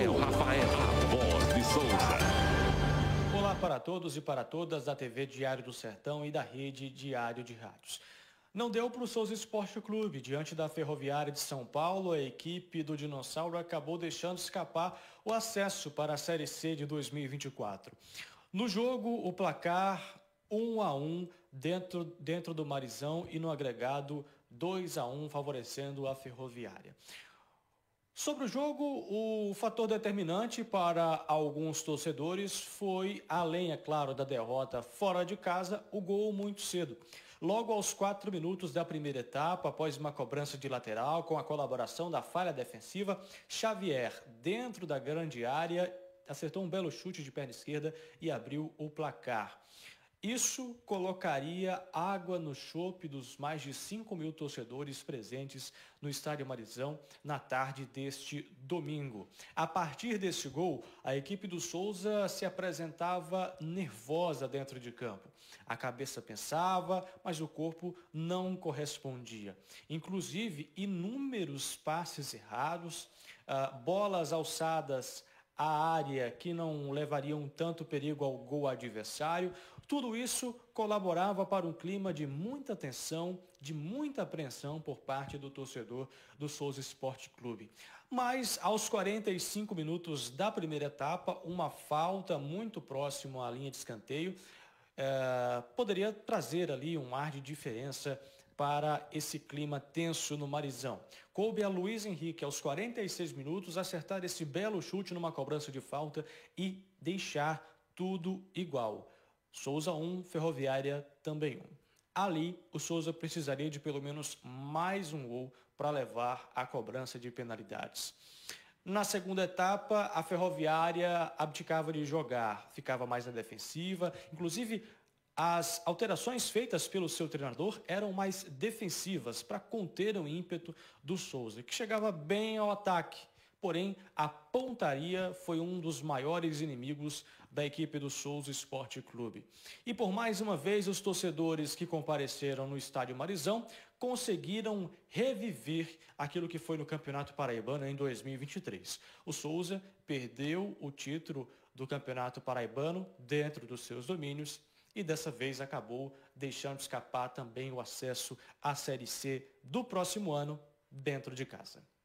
Rafael, Rafael, voz de Souza. Olá para todos e para todas da TV Diário do Sertão e da rede Diário de Rádios. Não deu para o Souza Esporte Clube. Diante da Ferroviária de São Paulo, a equipe do Dinossauro acabou deixando escapar o acesso para a Série C de 2024. No jogo, o placar 1 a 1 dentro, dentro do Marizão e no agregado 2 a 1 favorecendo a Ferroviária. Sobre o jogo, o fator determinante para alguns torcedores foi, além, é claro, da derrota fora de casa, o gol muito cedo. Logo aos quatro minutos da primeira etapa, após uma cobrança de lateral com a colaboração da falha defensiva, Xavier, dentro da grande área, acertou um belo chute de perna esquerda e abriu o placar. Isso colocaria água no chope dos mais de 5 mil torcedores presentes no Estádio Marizão na tarde deste domingo. A partir desse gol, a equipe do Souza se apresentava nervosa dentro de campo. A cabeça pensava, mas o corpo não correspondia. Inclusive, inúmeros passes errados, uh, bolas alçadas a área que não levaria um tanto perigo ao gol adversário. Tudo isso colaborava para um clima de muita tensão, de muita apreensão por parte do torcedor do Souza Esporte Clube. Mas aos 45 minutos da primeira etapa, uma falta muito próximo à linha de escanteio eh, poderia trazer ali um ar de diferença para esse clima tenso no Marizão. Coube a Luiz Henrique, aos 46 minutos, acertar esse belo chute numa cobrança de falta e deixar tudo igual. Souza 1, Ferroviária também 1. Ali, o Souza precisaria de pelo menos mais um gol para levar a cobrança de penalidades. Na segunda etapa, a Ferroviária abdicava de jogar, ficava mais na defensiva, inclusive as alterações feitas pelo seu treinador eram mais defensivas para conter o ímpeto do Souza, que chegava bem ao ataque, Porém, a pontaria foi um dos maiores inimigos da equipe do Souza Esporte Clube. E por mais uma vez, os torcedores que compareceram no estádio Marizão conseguiram reviver aquilo que foi no Campeonato Paraibano em 2023. O Souza perdeu o título do Campeonato Paraibano dentro dos seus domínios e dessa vez acabou deixando escapar também o acesso à Série C do próximo ano dentro de casa.